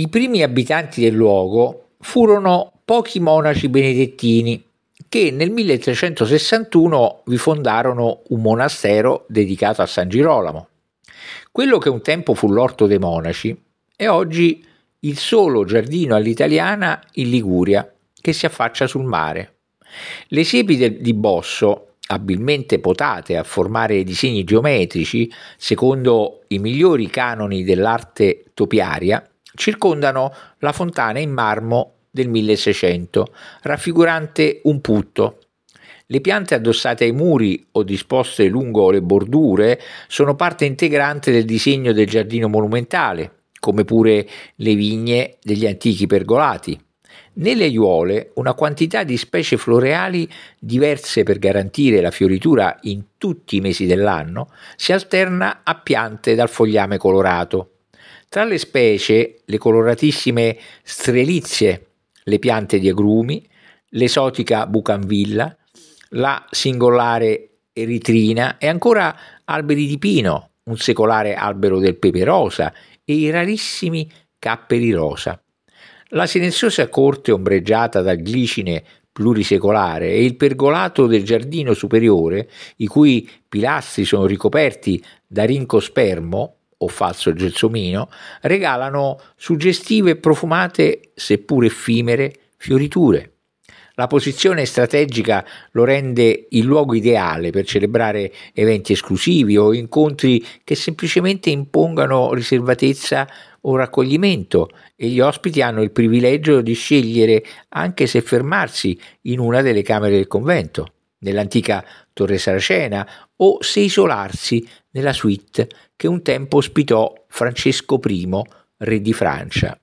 I primi abitanti del luogo furono pochi monaci benedettini che nel 1361 vi fondarono un monastero dedicato a San Girolamo. Quello che un tempo fu l'orto dei monaci è oggi il solo giardino all'italiana in Liguria che si affaccia sul mare. Le siepi de, di bosso, abilmente potate a formare disegni geometrici secondo i migliori canoni dell'arte topiaria, circondano la fontana in marmo del 1600, raffigurante un putto. Le piante addossate ai muri o disposte lungo le bordure sono parte integrante del disegno del giardino monumentale, come pure le vigne degli antichi pergolati. Nelle aiuole una quantità di specie floreali diverse per garantire la fioritura in tutti i mesi dell'anno si alterna a piante dal fogliame colorato. Tra le specie, le coloratissime strelizie, le piante di agrumi, l'esotica bucanvilla, la singolare eritrina e ancora alberi di pino, un secolare albero del pepe rosa e i rarissimi capperi rosa. La silenziosa corte ombreggiata dal glicine plurisecolare e il pergolato del giardino superiore, i cui pilastri sono ricoperti da rincospermo, o falso gelsomino regalano suggestive e profumate, seppur effimere, fioriture. La posizione strategica lo rende il luogo ideale per celebrare eventi esclusivi o incontri che semplicemente impongano riservatezza o raccoglimento e gli ospiti hanno il privilegio di scegliere anche se fermarsi in una delle camere del convento, nell'antica Torre Saracena, o se isolarsi nella suite che un tempo ospitò Francesco I, re di Francia.